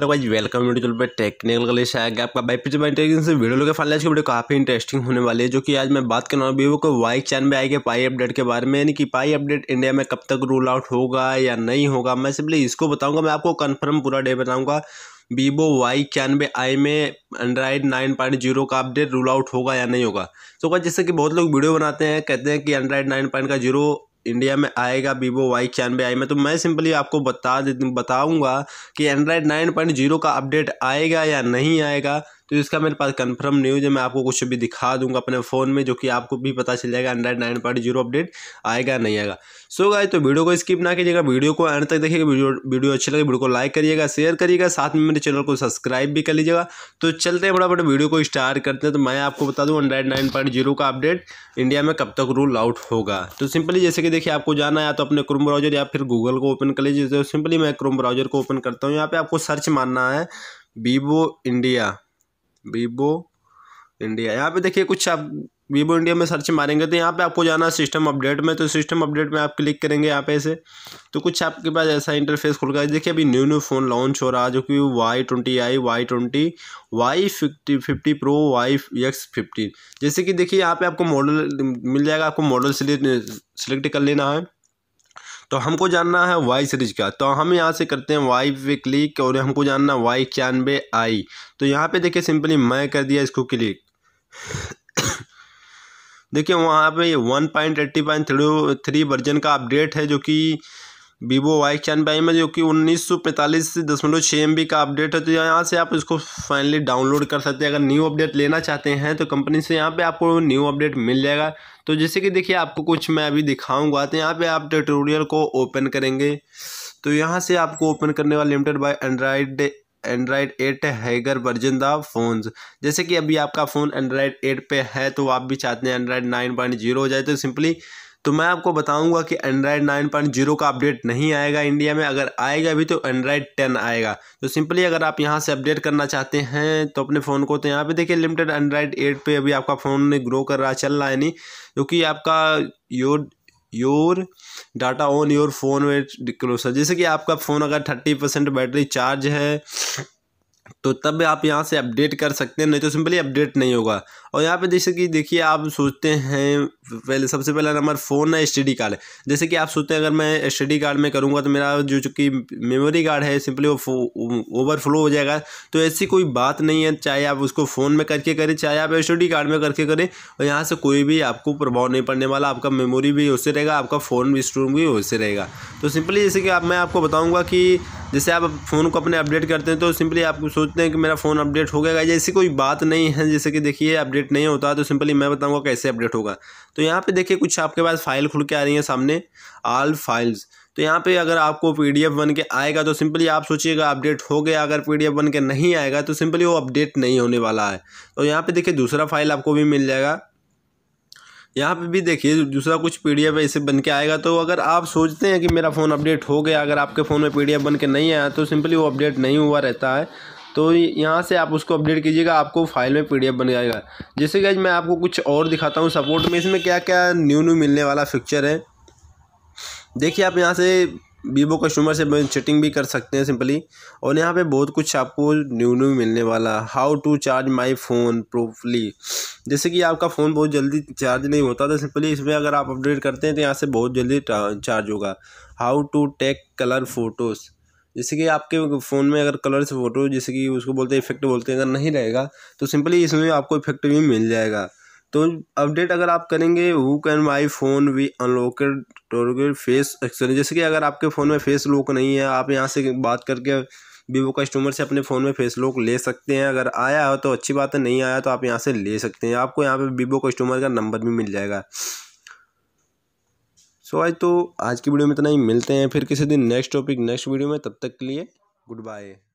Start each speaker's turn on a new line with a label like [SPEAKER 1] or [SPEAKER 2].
[SPEAKER 1] hello guys welcome video पे technical का आया गया आपका भाई पिछले मैं से वीडियो लोग फाइनल की वीडियो काफ़ी इंटरेस्टिंग होने वाली है जो कि आज मैं बात रहा हूँ वीवो को वाई चैन में आई पाई अपडेट के बारे में यानी कि पाई अपडेट इंडिया में कब तक रूल आउट होगा या नहीं होगा मैं सिंपली इसको बताऊँगा मैं आपको कन्फर्म पूरा डे बताऊँगा वीवो वाई इक्यानवे आई में एंड्राइड नाइन पॉइंट जीरो का अपडेट रूल आउट होगा या नहीं होगा तो so, जैसे कि बहुत लोग वीडियो बनाते हैं कहते हैं कि एंड्राइड नाइन पॉइंट का जीरो इंडिया में आएगा वीवो वाई छियानवे आई में तो मैं सिंपली आपको बता बताऊँगा कि एंड्रॉयड नाइन पॉइंट जीरो का अपडेट आएगा या नहीं आएगा तो इसका मेरे पास कंफर्म न्यूज़ है मैं आपको कुछ भी दिखा दूंगा अपने फ़ोन में जो कि आपको भी पता चल जाएगा Android nine point zero update आएगा नहीं आएगा सो so गाय तो वीडियो को स्किप ना कीजिएगा वीडियो को एंड तक देखिएगा वीडियो वीडियो अच्छी लगे वीडियो को लाइक करिएगा शेयर करिएगा साथ में मेरे चैनल को सब्सक्राइब भी कर लीजिएगा तो चलते हैं बड़ा बड़ा वीडियो को स्टार्ट करते हैं तो मैं आपको बता दूँ एंड्राइड नाइन पॉइंट जीरो का अपडेट इंडिया में कब तक रूल आउट होगा तो सिंपली जैसे कि देखिए आपको जाना है तो अपने क्रोम ब्राउजर या फिर गूगल को ओपन कर लीजिए सिंपली तो मैं क्रोम ब्राउजर को ओपन करता हूँ यहाँ पे आपको सर्च मानना है वीवो इंडिया वीवो इंडिया यहाँ पे देखिए कुछ आप वीवो इंडिया में सर्च मारेंगे तो यहाँ पे आपको जाना सिस्टम अपडेट में तो सिस्टम अपडेट में आप क्लिक करेंगे यहाँ पे ऐसे तो कुछ आपके पास ऐसा इंटरफेस गया देखिए अभी न्यू न्यू फ़ोन लॉन्च हो रहा है जो कि Y twenty I Y twenty Y fifty fifty pro Y X fifty जैसे कि देखिए यहाँ पे आपको मॉडल मिल जाएगा आपको मॉडल सिलेक्ट कर लेना है तो हमको जानना है वाई सीरीज का तो हम यहाँ से करते हैं वाई पे क्लिक और हमको जानना है वाई इक्यानवे आई तो यहाँ पे देखिए सिंपली मैं कर दिया इसको क्लिक देखिए वहाँ पे one point eighty point three version का अपडेट है जो कि वीवो वाई चैन बाई में जो कि उन्नीस सौ पैंतालीस दशमलव छः एम का अपडेट है तो यहाँ से आप इसको फाइनली डाउनलोड कर सकते हैं अगर न्यू अपडेट लेना चाहते हैं तो कंपनी से यहाँ पे आपको न्यू अपडेट मिल जाएगा तो जैसे कि देखिए आपको कुछ मैं अभी दिखाऊंगा तो यहाँ पे आप ट्यूटोरियल को ओपन करेंगे तो यहाँ से आपको ओपन करने वाला limited by Android Android eight higher version the phones जैसे कि अभी आपका फ़ोन एंड्राइड एट पे है तो आप भी चाहते हैं एंड्राइड नाइन पॉइंट जीरो हो जाए तो सिंपली तो मैं आपको बताऊंगा कि एंड्रॉयड नाइन पॉइंट जीरो का अपडेट नहीं आएगा इंडिया में अगर आएगा भी तो एंड्रॉयड टेन आएगा तो सिंपली अगर आप यहाँ से अपडेट करना चाहते हैं तो अपने फ़ोन को तो यहाँ पे देखिए लिमिटेड एंड्रॉयड एट पे अभी आपका फ़ोन ग्रो कर रहा चल रहा है नहीं क्योंकि आपका your your data on your phone wait closer जैसे कि आपका फ़ोन अगर थर्टी परसेंट बैटरी चार्ज है तो तब आप यहाँ से अपडेट कर सकते हैं नहीं तो सिंपली अपडेट नहीं होगा और यहाँ पे जैसे कि देखिए आप सोचते हैं पहले सबसे पहला नंबर फ़ोन है एस कार्ड जैसे कि आप सोचते हैं अगर मैं एस कार्ड में करूँगा तो मेरा जो चूँकि मेमोरी कार्ड है सिंपली वो ओवरफ्लो हो जाएगा तो ऐसी कोई बात नहीं है चाहे आप उसको फ़ोन में करके करें चाहे आप एस कार्ड में करके करें और यहाँ से कोई भी आपको प्रभाव नहीं पड़ने वाला आपका मेमोरी भी उससे रहेगा आपका फ़ोन भी स्टोर भी उससे रहेगा तो सिंपली जैसे कि आप मैं आपको बताऊँगा कि जैसे आप फ़ोन को अपने अपडेट करते हैं तो सिंपली आप सोचते हैं कि मेरा फ़ोन अपडेट हो गया जैसी कोई बात नहीं है जैसे कि देखिए अपडेट नहीं होता तो सिंपली मैं बताऊँगा कैसे अपडेट होगा तो यहाँ पर देखिए कुछ आपके पास फाइल खुल के आ रही है सामने आल फाइल्स तो यहाँ पे अगर आपको पीडीएफ बन के आएगा तो सिंपली आप सोचिएगा अपडेट हो गया अगर पीडीएफ बन के नहीं आएगा तो सिंपली वो अपडेट नहीं होने वाला है तो यहाँ पे देखिए दूसरा फाइल आपको भी मिल जाएगा यहाँ पे भी देखिए दूसरा कुछ पी डी ऐसे बन के आएगा तो अगर आप सोचते हैं कि मेरा फ़ोन अपडेट हो गया अगर आपके फ़ोन में पी डी बन के नहीं आया तो सिंपली वो अपडेट नहीं हुआ रहता है तो यहाँ से आप उसको अपडेट कीजिएगा आपको फाइल में पी बन जाएगा जैसे कि मैं आपको कुछ और दिखाता हूँ सपोर्ट में इसमें क्या क्या न्यू न्यू मिलने वाला फीचर है देखिए आप यहाँ से वीवो कस्टमर से चैटिंग भी कर सकते हैं सिंपली और यहाँ पे बहुत कुछ आपको न्यू न्यू मिलने वाला how to charge my phone properly जैसे कि आपका फ़ोन बहुत जल्दी चार्ज नहीं होता तो सिंपली इसमें अगर आप अपडेट करते हैं तो यहाँ से बहुत जल्दी चार्ज होगा how to take colour photos जैसे कि आपके फ़ोन में अगर कलर से फ़ोटो जैसे कि उसको बोलते हैं इफेक्ट बोलते हैं अगर नहीं रहेगा तो सिंपली इसमें आपको इफेक्ट भी मिल जाएगा तो अपडेट अगर आप करेंगे who can my phone be unlocked targeted face exchange जैसे कि अगर आपके फ़ोन में फेस लॉक नहीं है आप यहाँ से बात करके वीवो कस्टमर से अपने फ़ोन में फेस लॉक ले सकते हैं अगर आया हो तो अच्छी बात है नहीं आया तो आप यहाँ से ले सकते हैं आपको यहाँ पर वीवो कस्टमर का नंबर भी मिल जाएगा सो so, आज तो आज की वीडियो में इतना ही मिलते हैं फिर किसी दिन नेक्स्ट टॉपिक नेक्स्ट वीडियो में तब तक के लिए गुड बाय